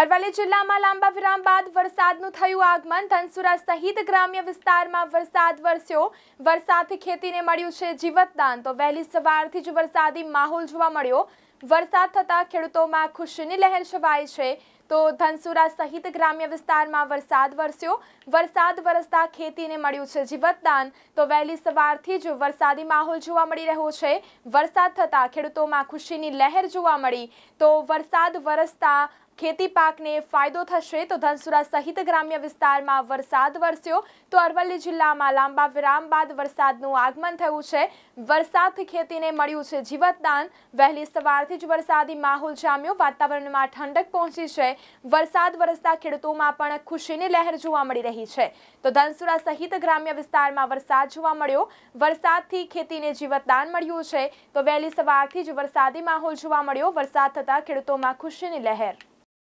અરવલ્લી જિલ્લામાં લાંબા વિરામ બાદ વરસાદનું થયું આગમન ધનસુરા સહિત ગ્રામ્ય વિસ્તારમાં વરસાદ વરસ્યો વરસાદથી ખેતીને મળ્યું છે જીવતદાન તો વહેલી સવારથી જ વરસાદી માહોલ જોવા મળ્યો વરસાદ થતાં ખેડૂતોમાં ખુશીની લહેર છવાઈ છે તો ધનસુરા સહિત ગ્રામ્ય વિસ્તારમાં વરસાદ વરસ્યો વરસાદ વરસતા ખેતીને મળ્યું છે જીવતદાન તો વહેલી સવારથી જ વરસાદી માહોલ જોવા મળી રહ્યો છે વરસાદ થતાં ખેડૂતોમાં ખુશીની લહેર જોવા મળી તો વરસાદ વરસતા ખેતી પાકને ફાયદો થશે તો ધનસુરા સહિત ગ્રામ્ય વિસ્તારમાં વરસાદ વરસ્યો તો અરવલ્લી જિલ્લામાં લાંબા વિરામ બાદ વરસાદનું આગમન થયું છે વરસાદથી ખેતીને મળ્યું છે જીવતદાન વહેલી સવારથી જ વરસાદી માહોલ જામ્યો વાતાવરણમાં ઠંડક પહોંચી છે વરસાદ વરસતા ખેડૂતોમાં પણ ખુશીની લહેર જોવા મળી રહી છે તો ધનસુરા સહિત ગ્રામ્ય વિસ્તારમાં વરસાદ જોવા મળ્યો વરસાદથી ખેતીને જીવતદાન મળ્યું છે તો વહેલી સવારથી જ વરસાદી માહોલ જોવા મળ્યો વરસાદ થતાં ખેડૂતોમાં ખુશીની લહેર